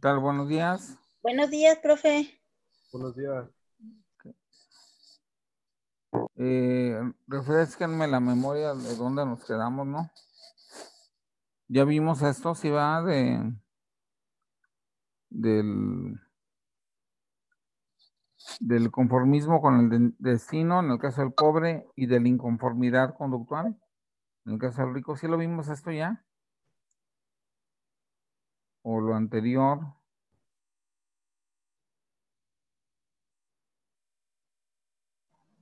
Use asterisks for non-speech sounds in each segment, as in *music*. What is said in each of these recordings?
tal? Buenos días. Buenos días, profe. Buenos días. Eh, refresquenme la memoria de dónde nos quedamos, ¿no? Ya vimos esto, si va de del del conformismo con el destino en el caso del pobre y de la inconformidad conductual en el caso del rico, si lo vimos esto ya o lo anterior.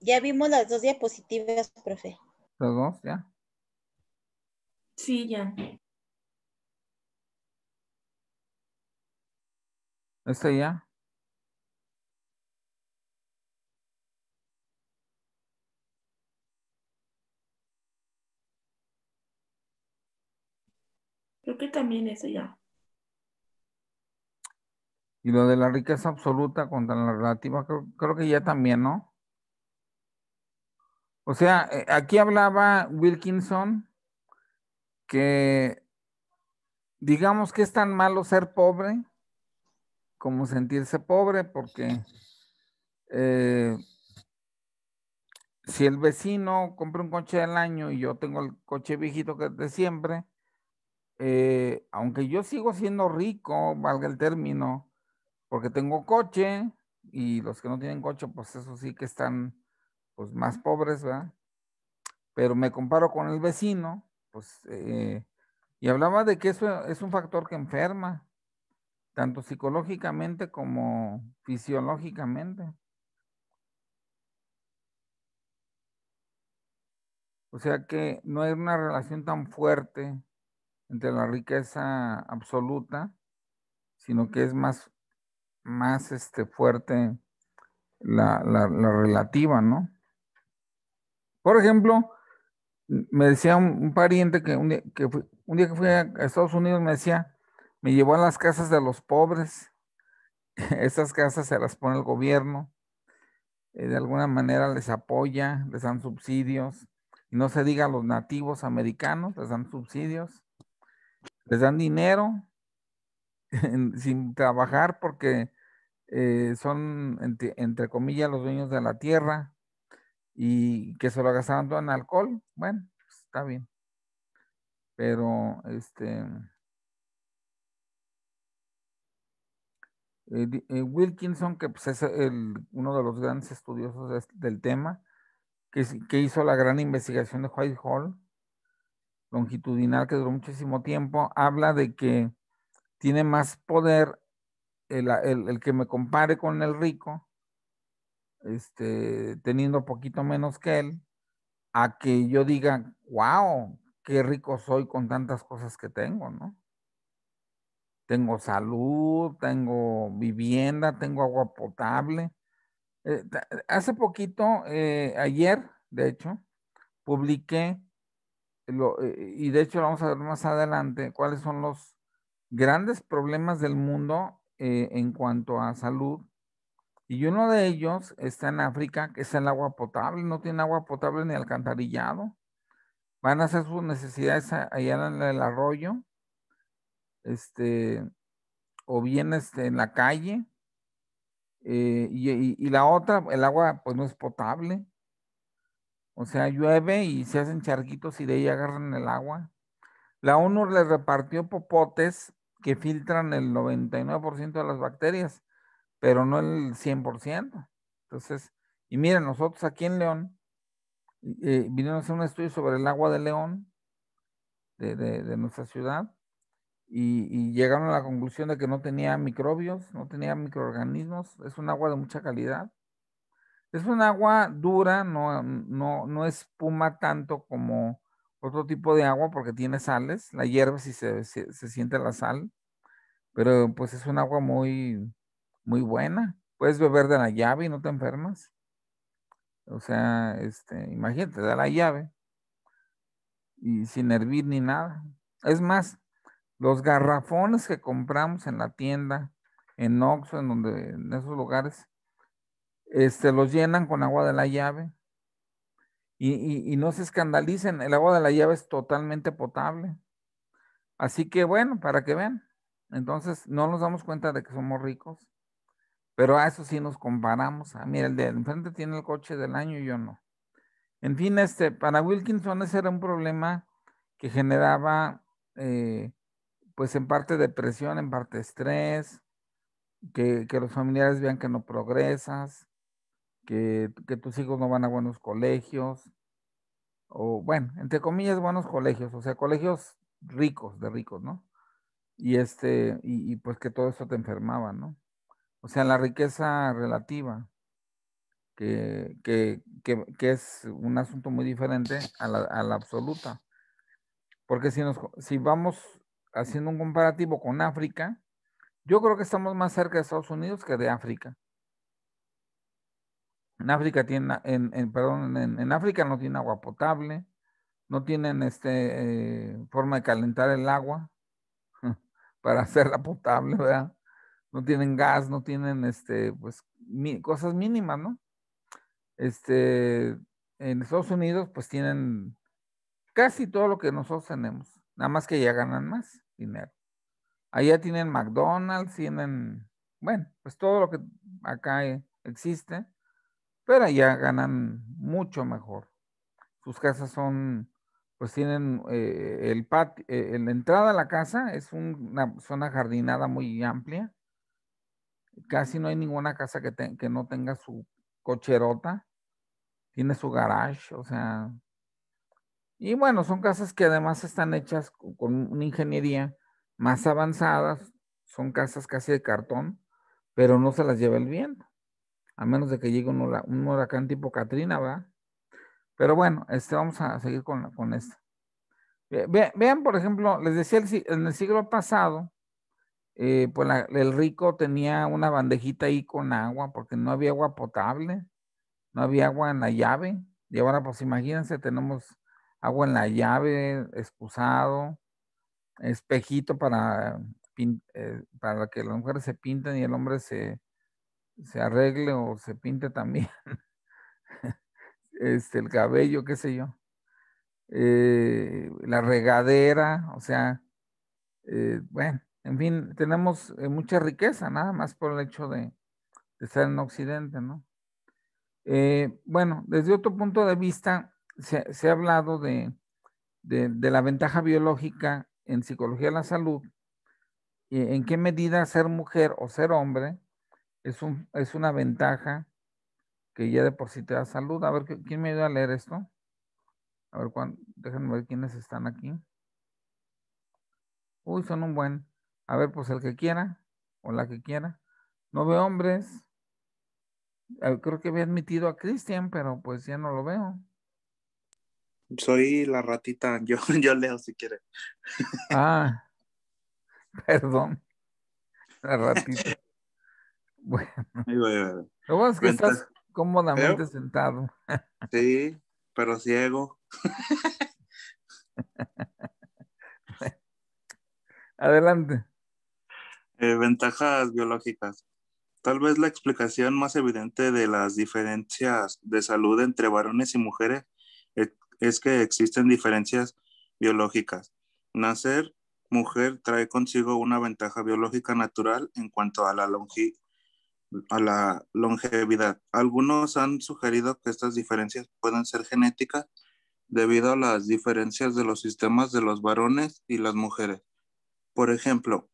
Ya vimos las dos diapositivas, profe. ¿Las dos ya? Sí, ya. ¿Esta ya? Creo que también eso ya. Y lo de la riqueza absoluta contra la relativa, creo, que ya también, ¿no? O sea, eh, aquí hablaba Wilkinson que digamos que es tan malo ser pobre como sentirse pobre, porque eh, si el vecino compra un coche del año y yo tengo el coche viejito que es de siempre, eh, aunque yo sigo siendo rico, valga el término, porque tengo coche y los que no tienen coche, pues eso sí que están pues más pobres, ¿verdad? Pero me comparo con el vecino, pues, eh, y hablaba de que eso es un factor que enferma, tanto psicológicamente como fisiológicamente. O sea que no hay una relación tan fuerte entre la riqueza absoluta, sino que es más más este, fuerte la, la, relativa, ¿no? Por ejemplo, me decía un, pariente que, un día que, fui, un día que fui a Estados Unidos me decía, me llevó a las casas de los pobres, *laughs* esas casas se las pone el gobierno, eh, de alguna manera les apoya, les dan subsidios, y no se diga a los nativos americanos, les dan subsidios, les dan dinero sin trabajar porque eh, son, entre, comillas, los dueños de la tierra y que se lo todo en alcohol, bueno, pues, está bien. Pero, este... Eh, eh, Wilkinson, que pues, es uno de los grandes estudiosos del tema, que, que hizo la gran investigación de Whitehall, longitudinal, que duró muchísimo tiempo, habla de que tiene más poder el, que me compare con el rico, este, teniendo poquito menos que él, a que yo diga, wow, qué rico soy con tantas cosas que tengo, ¿no? Tengo salud, tengo vivienda, tengo agua potable. Eh, hace poquito, eh, ayer, de hecho, publiqué, lo, eh, y de hecho vamos a ver más adelante, cuáles son los grandes problemas del mundo eh, en cuanto a salud. Y uno de ellos está en África, que es el agua potable. No tiene agua potable ni alcantarillado. Van a hacer sus necesidades allá en el arroyo. Este, o bien este, en la calle. Eh, y, la otra, el agua pues no es potable. O sea, llueve y se hacen charquitos y de ahí agarran el agua. La ONU les repartió popotes que filtran el 99% de las bacterias, pero no el 100%. Entonces, y miren, nosotros aquí en León, eh, vinimos a hacer un estudio sobre el agua de León, de, nuestra ciudad, y, y, llegaron a la conclusión de que no tenía microbios, no tenía microorganismos, es un agua de mucha calidad. Es un agua dura, no, no, no espuma tanto como otro tipo de agua porque tiene sales, la hierba si se, siente la sal, pero pues es un agua muy, muy buena. Puedes beber de la llave y no te enfermas. O sea, este, imagínate, da la llave y sin hervir ni nada. Es más, los garrafones que compramos en la tienda, en Oxxo, en donde, en esos lugares, este, los llenan con agua de la llave y, no se escandalicen, el agua de la llave es totalmente potable. Así que bueno, para que vean. Entonces, no nos damos cuenta de que somos ricos, pero a eso sí nos comparamos. Ah, mira, el de enfrente tiene el coche del año y yo no. En fin, este, para Wilkinson ese era un problema que generaba, eh, pues en parte depresión, en parte estrés, que, que los familiares vean que no progresas, que, tus hijos no van a buenos colegios, o bueno, entre comillas, buenos colegios, o sea, colegios ricos, de ricos, ¿no? Y este, y, pues que todo eso te enfermaba, ¿no? O sea, la riqueza relativa, que, que, que, que es un asunto muy diferente a la, a la absoluta. Porque si, nos, si vamos haciendo un comparativo con África, yo creo que estamos más cerca de Estados Unidos que de África. En África tiene, perdón, en, África no tiene agua potable, no tienen este, eh, forma de calentar el agua *laughs* para hacerla potable, ¿verdad? No tienen gas, no tienen este, pues, cosas mínimas, ¿no? Este, en Estados Unidos, pues tienen casi todo lo que nosotros tenemos, nada más que ya ganan más dinero. Allá tienen McDonald's, tienen, bueno, pues todo lo que acá existe pero ya ganan mucho mejor. Sus casas son, pues tienen eh, el patio, eh, la entrada a la casa es una zona jardinada muy amplia. Casi no hay ninguna casa que, no tenga su cocherota. Tiene su garage, o sea. Y bueno, son casas que además están hechas con, con una ingeniería más avanzada. Son casas casi de cartón, pero no se las lleva el viento a menos de que llegue un, huracán tipo Katrina, ¿verdad? Pero bueno, este, vamos a seguir con, con esto. vean, por ejemplo, les decía, en el siglo pasado, eh, pues el rico tenía una bandejita ahí con agua, porque no había agua potable, no había agua en la llave. Y ahora, pues imagínense, tenemos agua en la llave, excusado, espejito para, eh, para que las mujeres se pinten y el hombre se, se arregle o se pinte también *laughs* este, el cabello, qué sé yo. Eh, la regadera, o sea, eh, bueno, en fin, tenemos eh, mucha riqueza, nada más por el hecho de, estar en Occidente, ¿no? bueno, desde otro punto de vista, se, ha hablado de, de, la ventaja biológica en psicología de la salud, en qué medida ser mujer o ser hombre es, una ventaja que ya de por sí te da salud. A ver, ¿quién me ayuda a leer esto? A ver, déjenme ver quiénes están aquí. Uy, son un buen. A ver, pues el que quiera o la que quiera. No veo hombres. Eh, creo que había admitido a Cristian, pero pues ya no lo veo. Soy la ratita, yo, *laughs* yo leo si quiere. Ah, *laughs* perdón. La ratita. Bueno. bueno. que estás cómodamente sentado. Sí, pero ciego. *laughs* Adelante. Eh, ventajas biológicas. Tal vez la explicación más evidente de las diferencias de salud entre varones y mujeres e, es que existen diferencias biológicas. Nacer mujer trae consigo una ventaja biológica natural en cuanto a la longitud a la longevidad. Algunos han sugerido que estas diferencias pueden ser genéticas debido a las diferencias de los sistemas de los varones y las mujeres. Por ejemplo,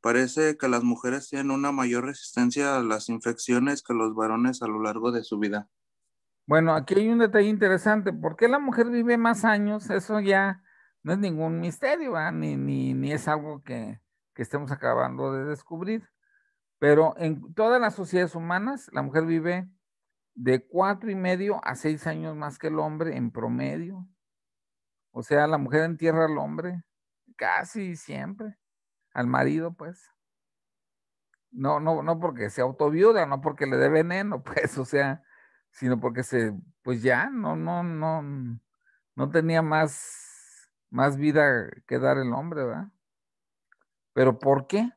parece que las mujeres tienen una mayor resistencia a las infecciones que los varones a lo largo de su vida. Bueno, aquí hay un detalle interesante. ¿Por qué la mujer vive más años? Eso ya no es ningún misterio, ni, ni, ni, es algo que, que estemos acabando de descubrir. Pero en todas las sociedades humanas, la mujer vive de cuatro y medio a seis años más que el hombre en promedio. O sea, la mujer entierra al hombre casi siempre, al marido, pues. No, no, no porque se autoviuda, no porque le dé veneno, *laughs* pues, o sea, sino porque se, pues ya, no, no, no, no tenía más, más vida que dar el hombre, ¿verdad? Pero ¿por qué?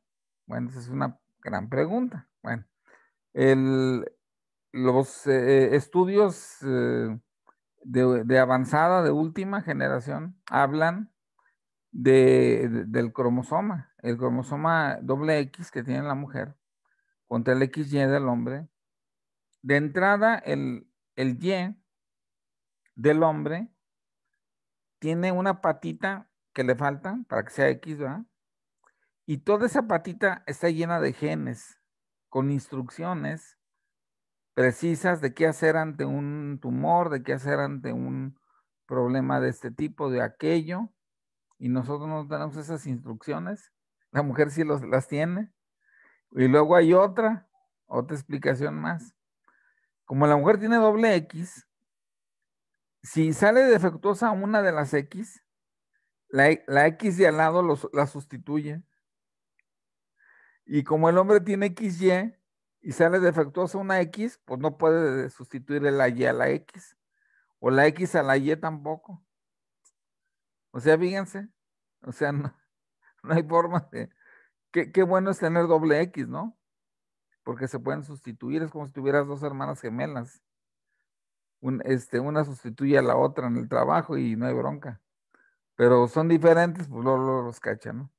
Bueno, esa es una Gran pregunta. Bueno, los eh, estudios eh, de, avanzada, de última generación, hablan de, del cromosoma, el cromosoma doble X que tiene la mujer contra el XY del hombre. De entrada, el, el Y del hombre tiene una patita que le falta para que sea X, ¿verdad? Y toda esa patita está llena de genes con instrucciones precisas de qué hacer ante un tumor, de qué hacer ante un problema de este tipo, de aquello. Y nosotros no tenemos esas instrucciones. La mujer sí las tiene. Y luego hay otra, otra explicación más. Como la mujer tiene doble X, si sale defectuosa una de las X, la, X de al lado la sustituye y como el hombre tiene XY y sale defectuosa una X, pues no puede sustituir la Y a la X. O la X a la Y tampoco. O sea, fíjense. O sea, *laughs* no, hay forma de... Qué, bueno es tener doble X, ¿no? Porque se pueden sustituir. Es como si tuvieras dos hermanas gemelas. este, una sustituye a la otra en el trabajo y no hay bronca. Pero son diferentes, pues luego los cachan, ¿no?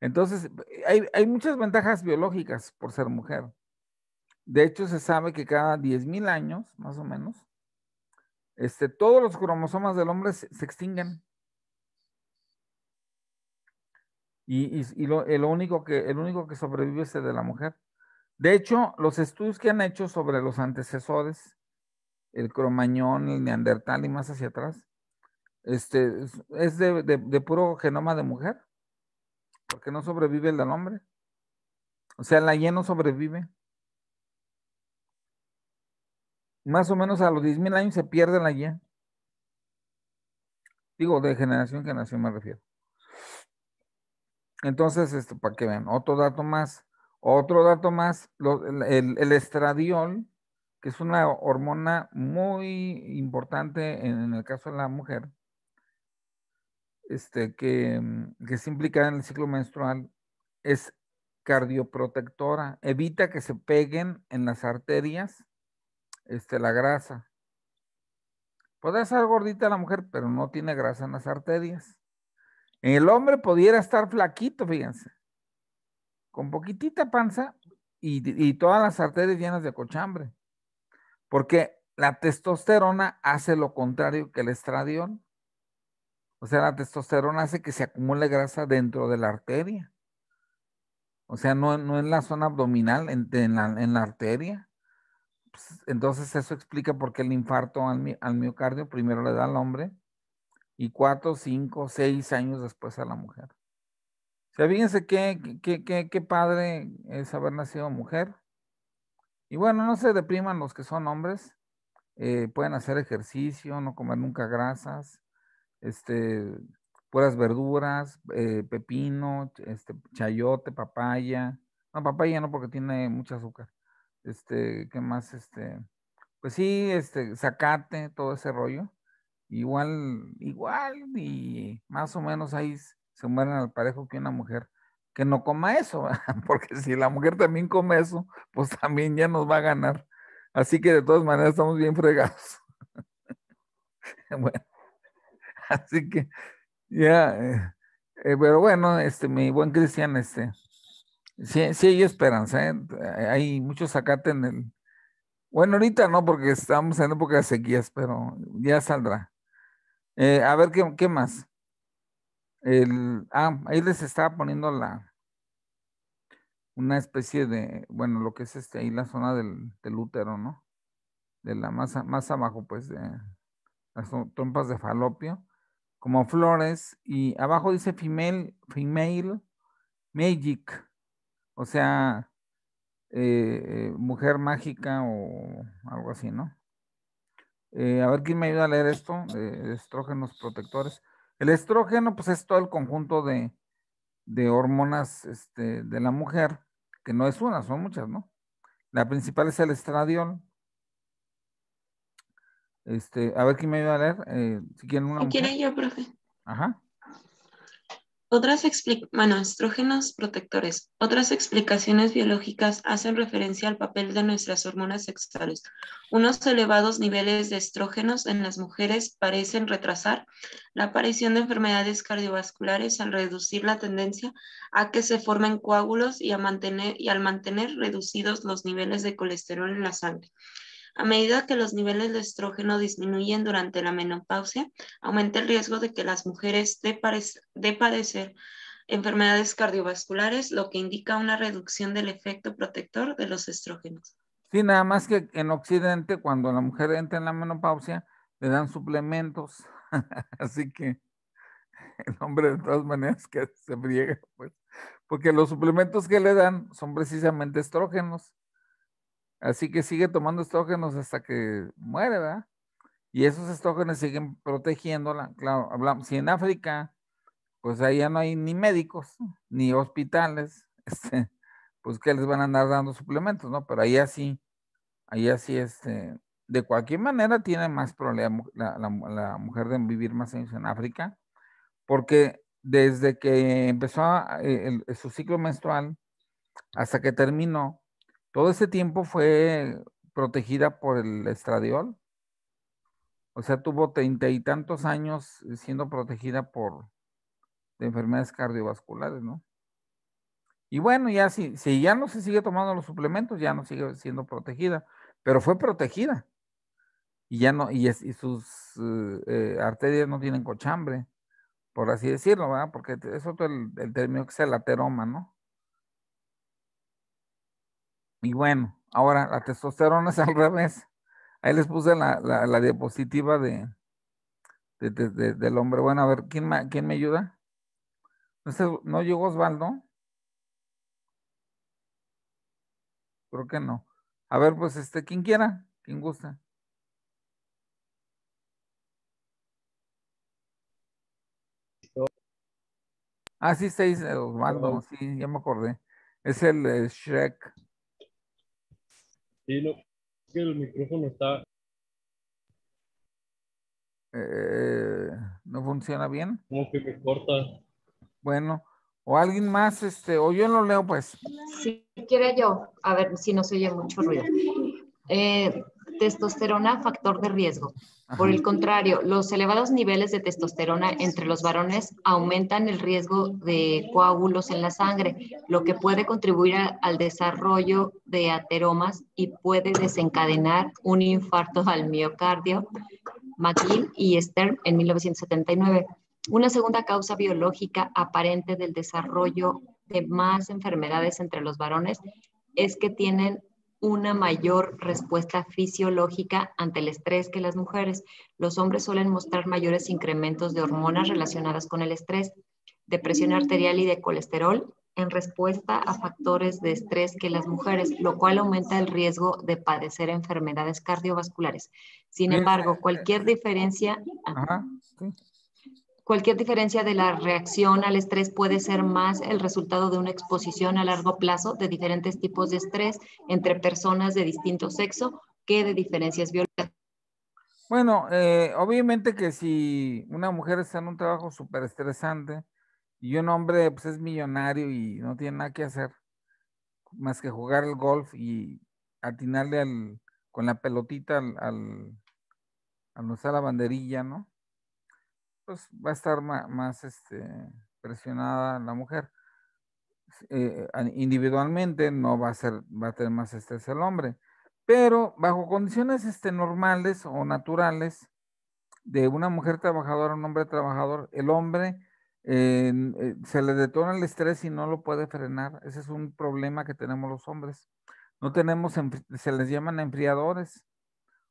Entonces, hay, muchas ventajas biológicas por ser mujer. De hecho, se sabe que cada 10.000 años, más o menos, este, todos los cromosomas del hombre se, extinguen. Y, lo, el único que, el único que sobrevive es el de la mujer. De hecho, los estudios que han hecho sobre los antecesores, el cromañón, el neandertal y más hacia atrás, este, es de puro genoma de mujer. Porque no sobrevive el del hombre. O sea, la Y no sobrevive. Más o menos a los 10.000 años se pierde la Y. Digo, de generación en generación me refiero. Entonces, esto, para que vean, otro dato más. Otro dato más, el, estradiol, que es una hormona muy importante en el caso de la mujer, este, que, mm, que se implica en el ciclo menstrual es cardioprotectora. Evita que se peguen en las arterias este, la grasa. puede ser gordita la mujer, pero no tiene grasa en las arterias. El hombre pudiera estar flaquito, fíjense, con poquitita panza y, y todas las arterias llenas de cochambre, porque la testosterona hace lo contrario que el estradiol. O sea, la testosterona hace que se acumule grasa dentro de la arteria. O sea, no, en la zona abdominal, en, la, arteria. Pues, entonces eso explica por qué el infarto al, miocardio primero le da al hombre y cuatro, cinco, seis años después a la mujer. O sea, fíjense qué, qué, qué, padre es haber nacido mujer. Y bueno, no se depriman los que son hombres. Eh, pueden hacer ejercicio, no comer nunca grasas este, puras verduras, eh, pepino, este, chayote, papaya. No, papaya no, porque tiene mucho azúcar. Este, ¿qué más? Este, pues sí, este, zacate, todo ese rollo. Igual, igual, y más o menos ahí se mueren al parejo que una mujer que no coma eso, *laughs* porque si la mujer también come eso, pues también ya nos va a ganar. Así que de todas maneras estamos bien fregados. *laughs* bueno. *laughs* Así que, ya, eh, eh, pero bueno, este, mi buen Cristian, este, sí, sí hay esperanza, ¿eh? hay muchos zacate en el, bueno, ahorita no, porque estamos en época de sequías, pero ya saldrá. a ver, ¿qué, qué más? El, ah, ahí les estaba poniendo la, una especie de, bueno, lo que es este, ahí la zona del, del útero, ¿no? De la masa, más abajo, pues, de las trompas de falopio como flores, y abajo dice female, female magic, o sea, eh, eh, mujer mágica o algo así, ¿no? Eh, a ver quién me ayuda a leer esto, estrógenos protectores. El estrógeno, pues es todo el conjunto de, hormonas este, de la mujer, que no es una, son muchas, ¿no? La principal es el estradiol, este, a ver quién me ayuda a leer. Eh, quieren ¿Quiere yo, profe? Ajá. Otras bueno, estrógenos protectores. Otras explicaciones biológicas hacen referencia al papel de nuestras hormonas sexuales. Unos elevados niveles de estrógenos en las mujeres parecen retrasar la aparición de enfermedades cardiovasculares al reducir la tendencia a que se formen coágulos y, a mantener, y al mantener reducidos los niveles de colesterol en la sangre. A medida que los niveles de estrógeno disminuyen durante la menopausia, aumenta el riesgo de que las mujeres de, padecer enfermedades cardiovasculares, lo que indica una reducción del efecto protector de los estrógenos. Sí, nada más que en Occidente, cuando la mujer entra en la menopausia, le dan suplementos. *laughs* Así que el hombre de todas maneras que se briega, pues. Porque los suplementos que le dan son precisamente estrógenos. Así que sigue tomando estrógenos hasta que muera Y esos estrógenos siguen protegiéndola. Claro, hablamos, si en África, pues ahí ya no hay ni médicos, ni hospitales, *laughs* este, pues que les van a andar dando suplementos, ¿no? Pero ahí así, ahí así, este, de cualquier manera tiene más problema la, mujer de vivir más años en África, porque desde que empezó eh, su ciclo menstrual hasta que terminó, todo ese tiempo fue protegida por el estradiol. O sea, tuvo treinta y tantos años siendo protegida por enfermedades cardiovasculares, ¿no? Y bueno, ya si, si ya no se sigue tomando los suplementos, ya no sigue siendo protegida, pero fue protegida. Y ya no, y, sus eh, eh, arterias no tienen cochambre, por así decirlo, ¿verdad? Porque es otro el, el término que es el ateroma, ¿no? Y bueno, ahora la testosterona es al revés. Ahí les puse la, la, la diapositiva de, de, del hombre. Bueno, a ver, ¿quién, quién me ayuda? No, ¿no llegó Osvaldo. Creo que no. A ver, pues este, quien quiera, quien gusta. Ah, sí, seis, eh, Osvaldo, sí, ya me acordé. Es el eh, Shrek. Sí, no, que el micrófono está. Eh, no funciona bien. Como que me corta. Bueno, o alguien más, este, o yo lo leo, pues. Si quiere yo, a ver si no se oye mucho ruido. Eh, testosterona factor de riesgo. Por el contrario, los elevados niveles de testosterona entre los varones aumentan el riesgo de coágulos en la sangre, lo que puede contribuir al desarrollo de ateromas y puede desencadenar un infarto al miocardio. McGill y Stern en 1979. Una segunda causa biológica aparente del desarrollo de más enfermedades entre los varones es que tienen una mayor respuesta fisiológica ante el estrés que las mujeres. Los hombres suelen mostrar mayores incrementos de hormonas relacionadas con el estrés, de presión arterial y de colesterol en respuesta a factores de estrés que las mujeres, lo cual aumenta el riesgo de padecer enfermedades cardiovasculares. Sin embargo, cualquier diferencia... Cualquier diferencia de la reacción al estrés puede ser más el resultado de una exposición a largo plazo de diferentes tipos de estrés entre personas de distinto sexo que de diferencias biológicas. Bueno, eh, obviamente que si una mujer está en un trabajo súper estresante y un hombre pues, es millonario y no tiene nada que hacer más que jugar el golf y atinarle al, con la pelotita al, al, al usar la banderilla, ¿no? pues va a estar más, este, presionada la mujer. Eh, eh, individualmente no va a ser, va a tener más estrés el hombre. Pero bajo condiciones este, normales o naturales de una mujer trabajadora, un hombre trabajador, el hombre eh, se le detona el estrés y no lo puede frenar. Ese es un problema que tenemos los hombres. No tenemos, se les llaman enfriadores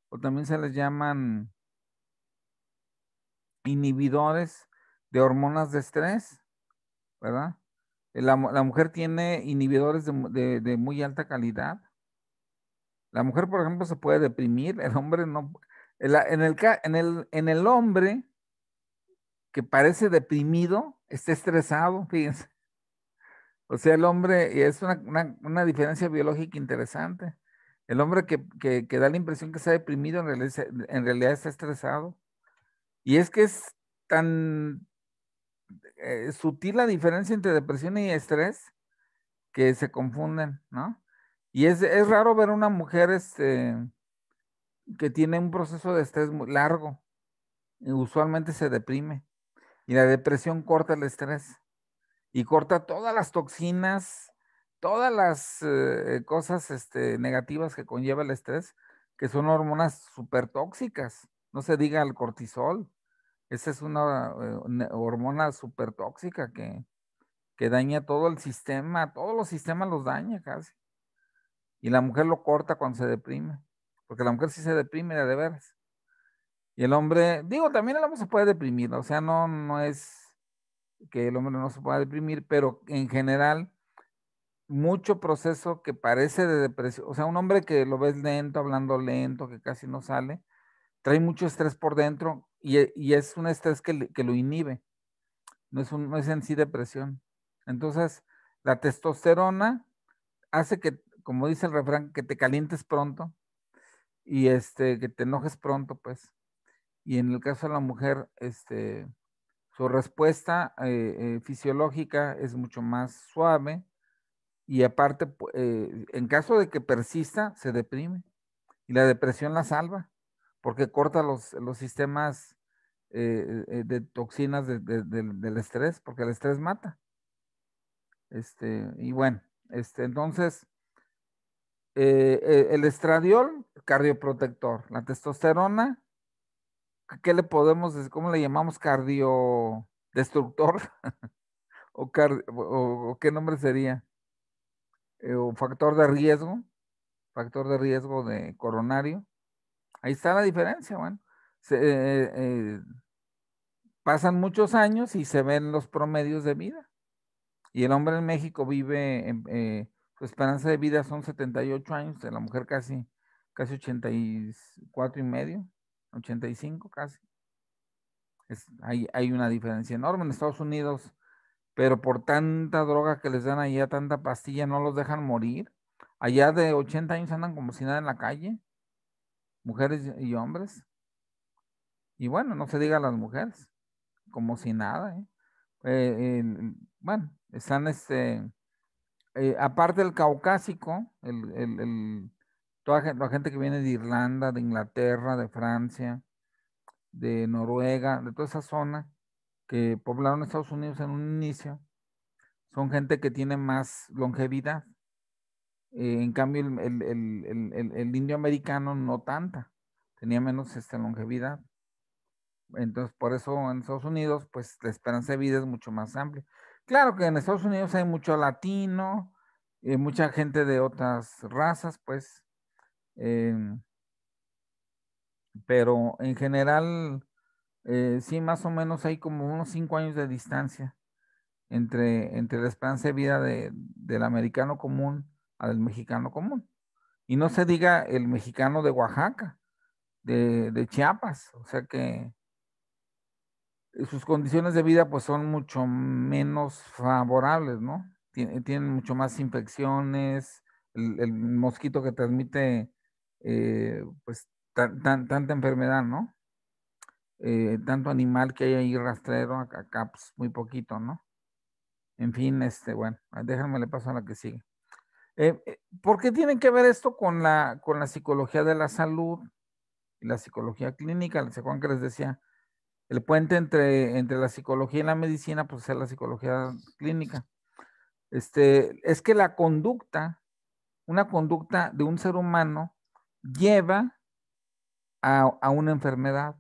o también se les llaman inhibidores de hormonas de estrés, ¿verdad? La, mujer tiene inhibidores de, muy alta calidad. La mujer, por ejemplo, se puede deprimir, el hombre no. En, el, en, el, en el hombre que parece deprimido, está estresado, fíjense. O sea, el hombre, es una, una, diferencia biológica interesante. El hombre que, que, que, da la impresión que está deprimido, en realidad, en realidad está estresado. Y es que es tan eh, sutil la diferencia entre depresión y estrés que se confunden, ¿no? Y es, raro ver una mujer este, que tiene un proceso de estrés muy largo. Y usualmente se deprime. Y la depresión corta el estrés. Y corta todas las toxinas, todas las eh, cosas este, negativas que conlleva el estrés, que son hormonas súper tóxicas. No se diga el cortisol. Esa es una, eh, hormona súper tóxica que, que daña todo el sistema, todos los sistemas los daña casi. Y la mujer lo corta cuando se deprime, porque la mujer sí se deprime de veras. Y el hombre, digo, también el hombre se puede deprimir, o sea, no, no es que el hombre no se pueda deprimir, pero en general, mucho proceso que parece de depresión, o sea, un hombre que lo ves lento, hablando lento, que casi no sale, trae mucho estrés por dentro y, e, es un estrés que, lo inhibe. No es, un, en sí depresión. Entonces, la testosterona hace que, como dice el refrán, que te calientes pronto y este, que te enojes pronto, pues. Y en el caso de la mujer, este, su respuesta eh, eh, fisiológica es mucho más suave y aparte, eh, en caso de que persista, se deprime y la depresión la salva porque corta los, sistemas eh, eh, de toxinas del estrés, porque el estrés mata. Este, y bueno, este, entonces, eh, el estradiol, cardioprotector, la testosterona, ¿qué le podemos, cómo le llamamos cardiodestructor? *laughs* o, o, o, qué nombre sería? un factor de riesgo, factor de riesgo de coronario. Ahí está la diferencia, bueno. Eh, eh, pasan muchos años y se ven los promedios de vida. Y el hombre en México vive, eh, su esperanza de vida son 78 años, de la mujer casi, casi 84 y medio, 85 casi. hay, hay una diferencia enorme en Estados Unidos, pero por tanta droga que les dan allá, tanta pastilla, no los dejan morir. Allá de 80 años andan como si nada en la calle mujeres y hombres. Y bueno, no se diga a las mujeres, como si nada. ¿eh? Eh, bueno, están este, eh, aparte del caucásico, el, el, toda la gente que viene de Irlanda, de Inglaterra, de Francia, de Noruega, de toda esa zona que poblaron Estados Unidos en un inicio, son gente que tiene más longevidad. Eh, en cambio, el, indio americano no tanta, tenía menos esta longevidad. Entonces, por eso en Estados Unidos, pues la esperanza de vida es mucho más amplia. Claro que en Estados Unidos hay mucho latino, y eh, mucha gente de otras razas, pues, em, pero en general, eh, sí, más o menos hay como unos cinco años de distancia entre, entre la esperanza de vida del americano común al mexicano común. Y no se diga el mexicano de Oaxaca, de, Chiapas, o sea que sus condiciones de vida pues son mucho menos favorables, ¿no? tienen mucho más infecciones, el, mosquito que transmite eh, pues tanta enfermedad, ¿no? Eh, tanto animal que hay ahí rastrero, acá pues, muy poquito, ¿no? En fin, este, bueno, déjame le paso a la que sigue. Eh, eh, ¿Por qué tiene que ver esto con la, con la psicología de la salud y la psicología clínica? ¿Se acuerdan que les decía? El puente entre, entre la psicología y la medicina, pues es la psicología clínica. Este, es que la conducta, una conducta de un ser humano, lleva a, a una enfermedad.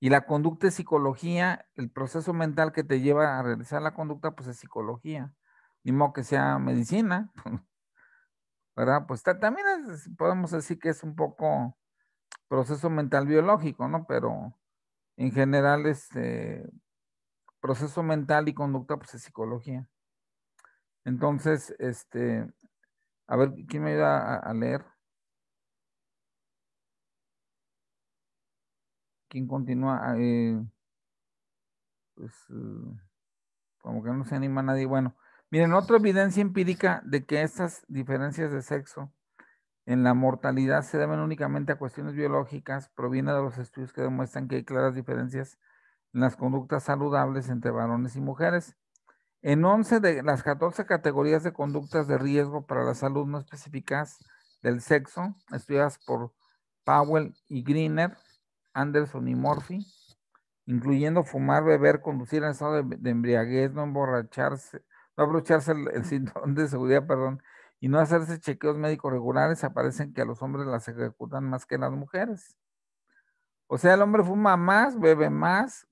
Y la conducta es psicología, el proceso mental que te lleva a realizar la conducta, pues es psicología. Ni modo que sea medicina. *laughs* ¿verdad? Pues también podemos decir que es un poco proceso mental biológico, ¿no? Pero en general, este proceso mental y conducta, pues es psicología. Entonces, este, a ver, ¿quién me ayuda a, leer? ¿Quién continúa? Ah, eh, pues, eh, como que no se anima nadie. Bueno, Miren, otra evidencia empírica de que estas diferencias de sexo en la mortalidad se deben únicamente a cuestiones biológicas proviene de los estudios que demuestran que hay claras diferencias en las conductas saludables entre varones y mujeres. En 11 de las 14 categorías de conductas de riesgo para la salud no específicas del sexo, estudiadas por Powell y Greener, Anderson y Murphy, incluyendo fumar, beber, conducir en estado de embriaguez, no emborracharse, no abrocharse el, cinturón *laughs* de seguridad, perdón, y no hacerse chequeos médicos regulares, aparecen que a los hombres las ejecutan más que las mujeres. O sea, el hombre fuma más, bebe más,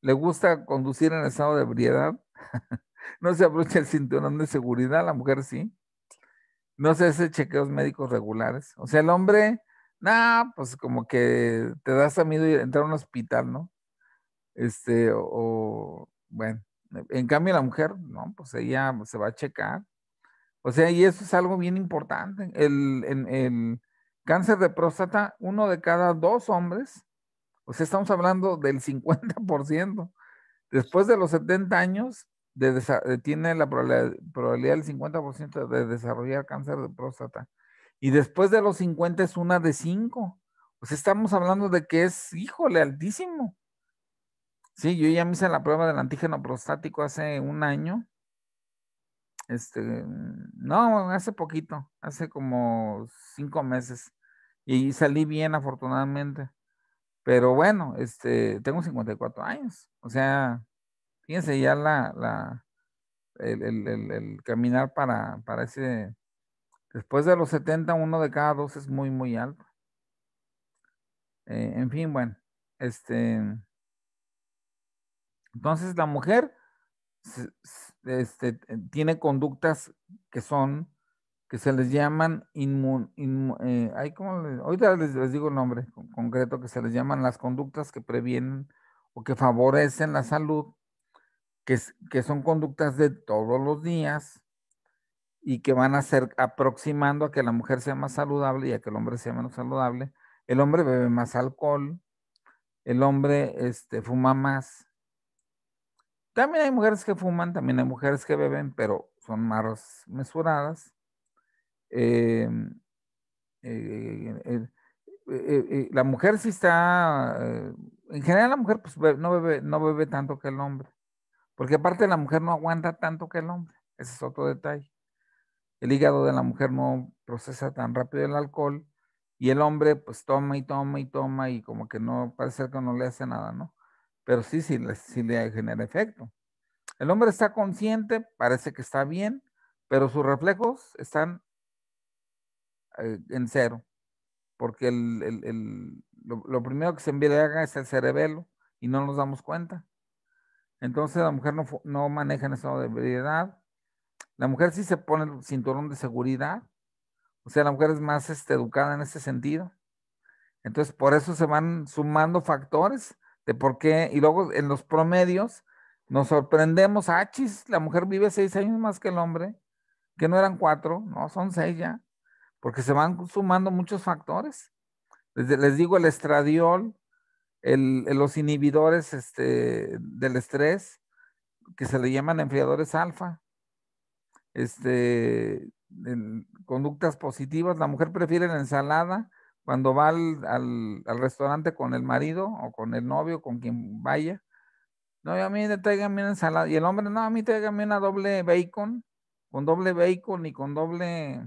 le gusta conducir en estado de ebriedad, *laughs* no se abrocha el cinturón de seguridad, la mujer sí. No se hace chequeos médicos regulares. O sea, el hombre, nada, pues como que te das a miedo entrar a un hospital, ¿no? Este, o bueno. En cambio, la mujer, no, pues ella se va a checar. O sea, y eso es algo bien importante. El, el, cáncer de próstata, uno de cada dos hombres, o sea, estamos hablando del 50%. *laughs* Después de los 70 años, eh, tiene la probabilidad, del 50% de desarrollar cáncer de próstata. Y después de los 50 es una de O sea, estamos hablando de que es, híjole, altísimo. Sí, yo ya me hice la prueba del antígeno prostático hace un año. Este, no, hace poquito, hace como cinco meses. Y salí bien, afortunadamente. Pero bueno, este, tengo 54 años. O sea, fíjense ya la, la el, el, el, caminar para, para ese. Después de los 70, uno de cada dos es muy, muy alto. Eh, en fin, bueno, este entonces la mujer este, tiene conductas que son, que se les llaman inmun, hay eh, como ahorita les, digo el nombre concreto, que se les llaman las conductas que previenen o que favorecen la salud, que, que son conductas de todos los días y que van a ser aproximando a que la mujer sea más saludable y a que el hombre sea menos saludable. El hombre bebe más alcohol, el hombre este, fuma más, también hay mujeres que fuman, también hay mujeres que beben, pero son más mesuradas. Em, eh, eh, eh, la mujer sí está, en general la mujer pues, no, bebe, no bebe tanto que el hombre, porque aparte la mujer no aguanta tanto que el hombre, ese es otro detalle. El hígado de la mujer no procesa tan rápido el alcohol y el hombre pues toma y toma y toma y como que no parece que no le hace nada, ¿no? pero sí, sí, sí le genera efecto. El hombre está consciente, parece que está bien, pero sus reflejos están eh, en cero, porque el, el, lo, primero que se envía es el cerebelo y no nos damos cuenta. Entonces la mujer no, maneja en estado de debilidad. La mujer sí se pone el cinturón de seguridad. O sea, la mujer es más este, educada en ese sentido. Entonces, por eso se van sumando factores este, por qué, y luego en los promedios nos sorprendemos, ah, chis, la mujer vive seis años más que el hombre, que no eran cuatro, no, son seis ya, porque se van sumando muchos factores. les digo, el estradiol, los inhibidores este, del estrés, que se le llaman enfriadores alfa, este, conductas positivas, la mujer prefiere la ensalada cuando va al, al, restaurante con el marido o con el novio, con quien vaya, no, a mí traigan una ensalada. Y el hombre, no, a mí tráigame una doble bacon, con doble bacon y con doble,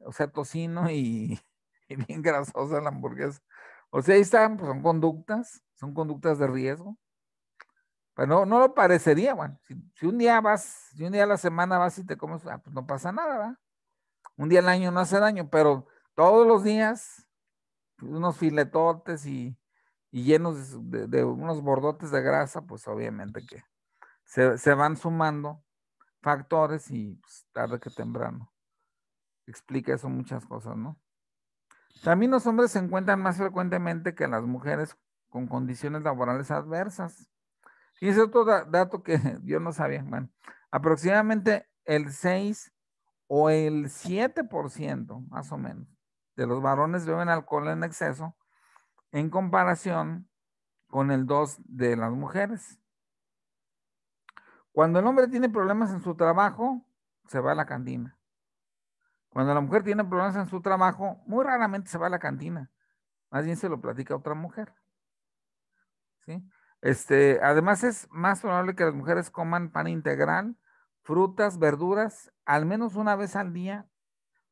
o sea, tocino y, *laughs* bien grasosa la hamburguesa. O sea, ahí están, pues son conductas, son conductas de riesgo. Pero pues, no, no lo parecería, bueno, si, un día vas, si un día a la semana vas y te comes, ah, pues no pasa nada, ¿verdad? Un día al año no hace daño, pero todos los días unos filetotes y, llenos de, unos bordotes de grasa, pues obviamente que se, van sumando factores y pues, tarde que temprano. Explica eso muchas cosas, ¿no? También los hombres se encuentran más frecuentemente que las mujeres con condiciones laborales adversas. Y es otro dato que *laughs* yo no sabía. Bueno, aproximadamente el 6 o el 7%, más o menos, de los varones beben alcohol en exceso en comparación con el dos de las mujeres. Cuando el hombre tiene problemas en su trabajo, se va a la cantina. Cuando la mujer tiene problemas en su trabajo, muy raramente se va a la cantina. Más bien se lo platica a otra mujer. ¿Sí? Este, además es más probable que las mujeres coman pan integral, frutas, verduras, al menos una vez al día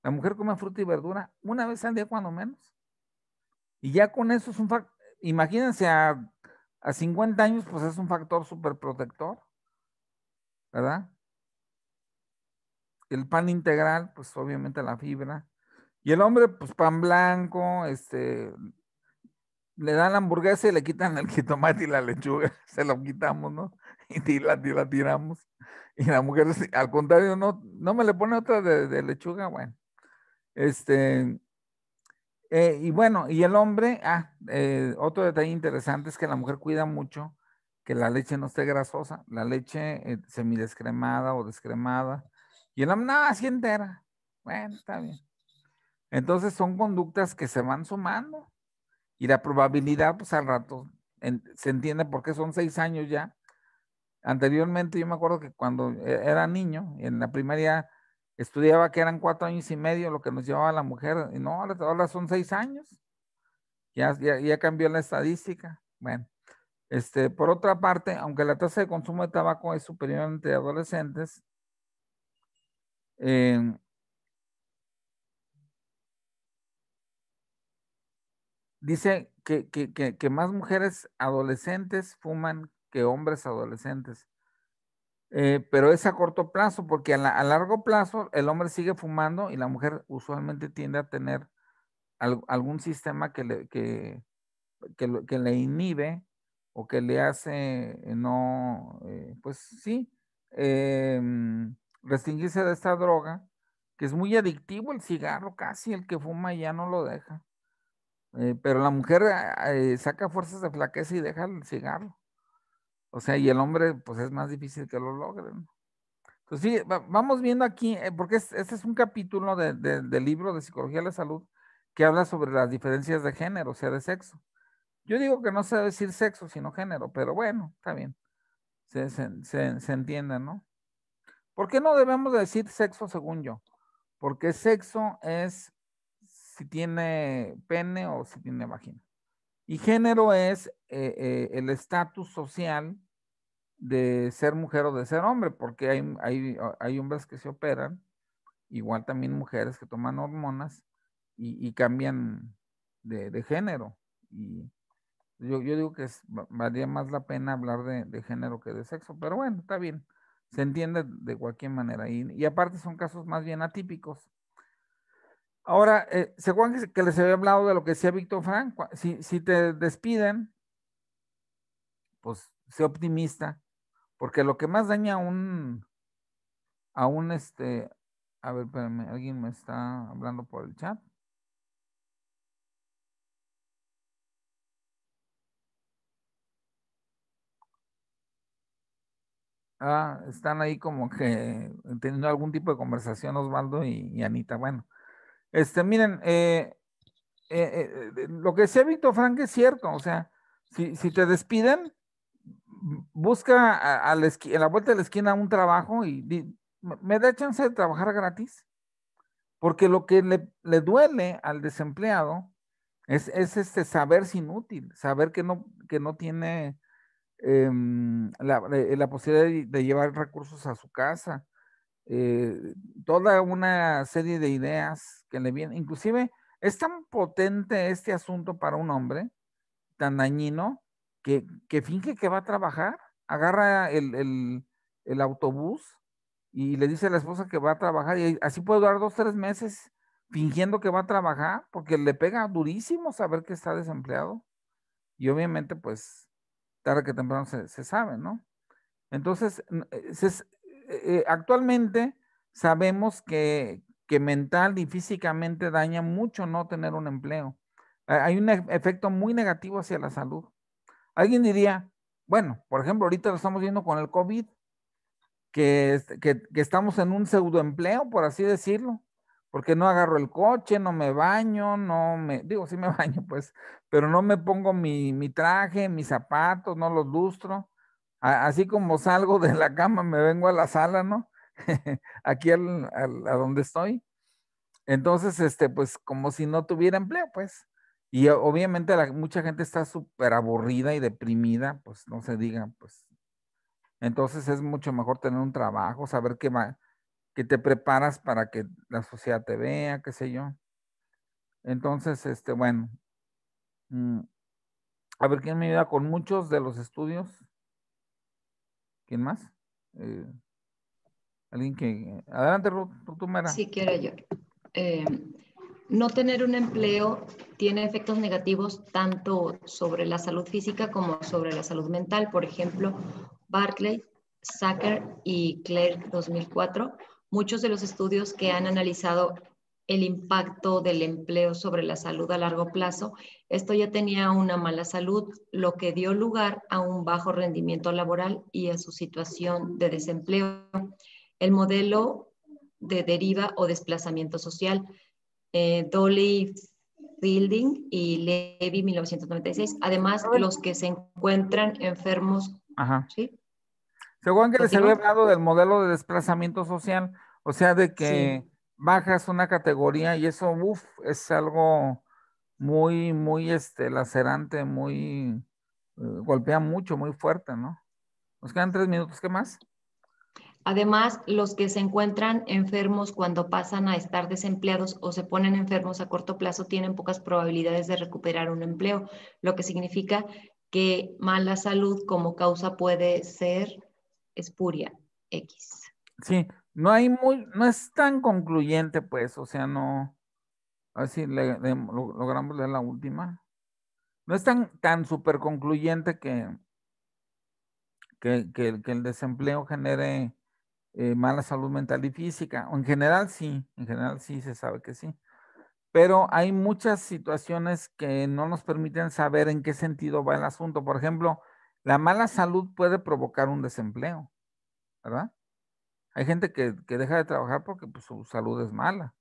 la mujer come fruta y verdura una vez al día cuando menos. Y ya con eso es un factor, imagínense a, a 50 años, pues es un factor súper protector, ¿verdad? El pan integral, pues obviamente la fibra. Y el hombre, pues pan blanco, este, le dan la hamburguesa y le quitan el jitomate y la lechuga, *laughs* se lo quitamos, ¿no? *laughs* Y la, la tiramos. Y la mujer, al contrario, no, no me le pone otra de, de lechuga, bueno. Este, eh, y bueno, y el hombre, ah, eh, otro detalle interesante es que la mujer cuida mucho que la leche no esté grasosa, la leche eh, semidescremada o descremada, y el hombre, no, así entera. Bueno, está bien. Entonces son conductas que se van sumando y la probabilidad, pues al rato, se entiende por qué son seis años ya. Anteriormente yo me acuerdo que cuando era niño, en la primaria estudiaba que eran cuatro años y medio lo que nos llevaba la mujer, y no, ahora son seis años. Ya, ya, cambió la estadística. Bueno, este, por otra parte, aunque la tasa de consumo de tabaco es superior entre adolescentes, eh, dice que más mujeres adolescentes fuman que hombres adolescentes. Eh, pero es a corto plazo, porque a, largo plazo el hombre sigue fumando y la mujer usualmente tiende a tener algún sistema que le, que, que, le inhibe o que le hace eh, no, eh, pues sí, em, restringirse de esta droga, que es muy adictivo el cigarro, casi el que fuma ya no lo deja. pero la mujer saca fuerzas de flaqueza y deja el cigarro. O sea, y el hombre, pues es más difícil que lo logren. Entonces, pues sí, vamos viendo aquí, eh, porque este es un capítulo del libro de Psicología de la Salud que habla sobre las diferencias de género, o sea, de sexo. Yo digo que no se debe decir sexo, sino género, pero bueno, está bien. Se, entiende, ¿no? ¿Por qué no debemos decir sexo según yo? Porque sexo es si tiene pene o si tiene vagina. Y género es eh, eh, el estatus social de ser mujer o de ser hombre, porque hay, hay, ah, hombres que se operan, igual también mujeres que toman hormonas y, cambian de, género. Y yo, digo que es, más la pena hablar de, género que de sexo, pero bueno, está bien, se entiende de cualquier manera. Y, y aparte son casos más bien atípicos, Ahora, eh, que les había hablado de lo que decía Víctor Frank? Si, te despiden, pues sé optimista, porque lo que más daña a un, a un este, a ver, espérame, alguien me está hablando por el chat. Ah, están ahí como que teniendo algún tipo de conversación Osvaldo y Anita. Bueno, este, miren, eh, eh, eh, lo que decía Víctor Frank es cierto, o sea, si, te despiden, busca a, la la vuelta de la esquina un trabajo y, me da chance de trabajar gratis. Porque lo que le, duele al desempleado es, es, este saberse inútil, saber que no, que no tiene em, la, posibilidad de, llevar recursos a su casa, eh, toda una serie de ideas que le vienen. Inclusive es tan potente este asunto para un hombre, tan dañino, que, que finge que va a trabajar, agarra el, el, autobús y le dice a la esposa que va a trabajar y así puede durar dos, tres meses fingiendo que va a trabajar porque le pega durísimo saber que está desempleado y obviamente pues tarde que temprano se, sabe, ¿no? Entonces, eh, se, eh, actualmente sabemos que, mental y físicamente daña mucho no tener un empleo. Hay un efecto muy negativo hacia la salud. Alguien diría, bueno, por ejemplo, ahorita lo estamos viendo con el COVID, que, que, estamos en un pseudoempleo, por así decirlo, porque no agarro el coche, no me baño, no me, digo, sí me *laughs* baño, pues, pero no me pongo mi, mi traje, mis zapatos, no los lustro así como salgo de la cama, me vengo a la sala, ¿no? *laughs* Aquí a donde estoy. Entonces, este, pues como si no tuviera empleo, pues. Y obviamente mucha gente está súper aburrida y deprimida, pues no se diga, pues. Entonces es mucho mejor tener un trabajo, saber que, va, que te preparas para que la sociedad te vea, qué sé yo. Entonces, este, bueno. Mm, a ver quién me ayuda con muchos de los estudios. ¿Quién más? Eh, alguien que... Adelante, Ruth, Si sí, quiero yo. Eh, no tener un empleo tiene efectos negativos tanto sobre la salud física como sobre la salud mental. Por ejemplo, Barclay, Sacker y Claire 2004, muchos de los estudios que han analizado el impacto del empleo sobre la salud a largo plazo. Esto ya tenía una mala salud, lo que dio lugar a un bajo rendimiento laboral y a su situación de desempleo. El modelo de deriva o desplazamiento social. Eh, Dolly Fielding y Levy 1996, además los que se encuentran enfermos. Según que les había hablado del modelo de desplazamiento social, o sea, de que bajas una categoría y eso, es algo muy, muy este, lacerante, muy, eh, golpea mucho, muy fuerte, ¿no? Nos quedan tres minutos, ¿qué más? Además, los que se encuentran enfermos cuando pasan a estar desempleados o se ponen enfermos a corto plazo tienen pocas probabilidades de recuperar un empleo, lo que significa que mala salud como causa puede ser espuria X. Sí, no hay muy, no es tan concluyente, pues, o sea, no. A ver si logramos leer la última. No es tan, tan súper concluyente que, que, el desempleo genere eh, mala salud mental y física. en general sí, en general sí se sabe que sí. Pero hay muchas situaciones que no nos permiten saber en qué sentido va el asunto. Por ejemplo, la mala salud puede provocar un desempleo, ¿verdad? Hay gente que, deja de trabajar porque pues, su salud es mala.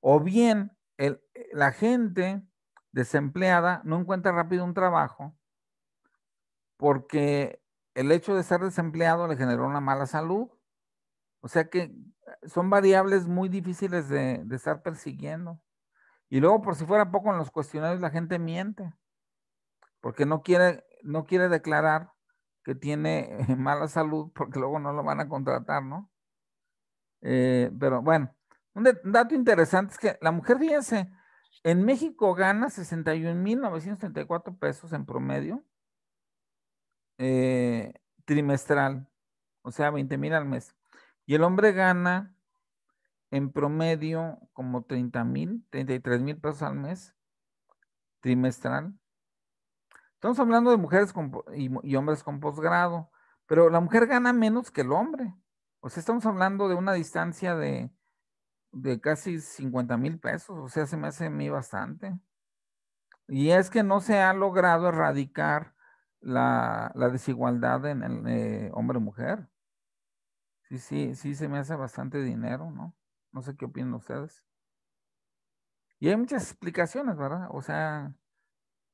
O bien el, la gente desempleada no encuentra rápido un trabajo porque el hecho de ser desempleado le generó una mala salud. O sea que son variables muy difíciles de, estar persiguiendo. Y luego, por si fuera poco, en los cuestionarios la gente miente, porque no quiere, no quiere declarar que tiene eh, mala salud porque luego no lo van a contratar, ¿no? Eh, pero bueno, un, dato interesante es que la mujer, fíjense, en México gana 61.934 pesos en promedio eh, trimestral, o sea, 20.000 al mes. Y el hombre gana en promedio como 30 mil, 33 mil pesos al mes trimestral. Estamos hablando de mujeres con, y, hombres con posgrado, pero la mujer gana menos que el hombre. O sea, estamos hablando de una distancia de, casi 50 mil pesos. O sea, se me hace a mí bastante. Y es que no se ha logrado erradicar la, desigualdad en el eh, hombre-mujer. Sí, sí, sí, se me hace bastante dinero, ¿no? No sé qué opinan ustedes. Y hay muchas explicaciones, ¿verdad? O sea,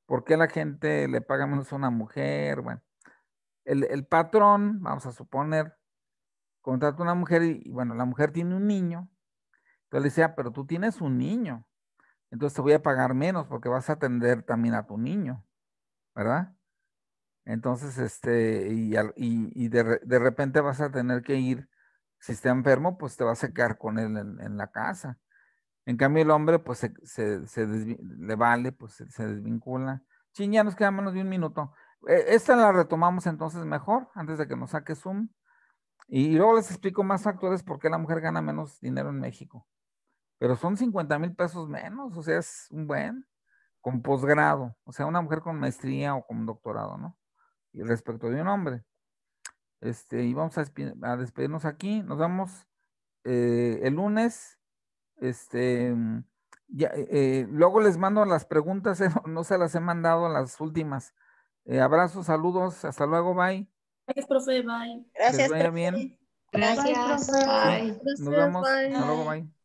¿Por qué la gente le paga menos a una mujer? Bueno, el, patrón, vamos a suponer, contrata a una mujer y, bueno, la mujer tiene un niño. Entonces le decía, ah, pero tú tienes un niño. Entonces te voy a pagar menos porque vas a atender también a tu niño, ¿verdad? Entonces, este, y, de, repente vas a tener que ir si está enfermo, pues te vas a quedar con él en, en, la casa. En cambio, el hombre, pues, se, se, se le vale, pues, se, desvincula. Chin, ya nos queda menos de un minuto. E, esta la retomamos entonces mejor, antes de que nos saque Zoom. Y, luego les explico más factores por qué la mujer gana menos dinero en México. Pero son 50 mil pesos menos, o sea, es un buen, con posgrado, o sea, una mujer con maestría o con doctorado, ¿no? Y respecto de un hombre. Este, y vamos a, despedirnos aquí. Nos vemos eh, el lunes este, mm, ya, eh, eh, luego les mando las preguntas, *laughs* eh, no se las he mandado las últimas. abrazos, saludos, hasta luego, bye. Gracias, profe, bye. Gracias. Que vaya profe. bien. Gracias. Bye. Nos vemos. Hasta luego, bye.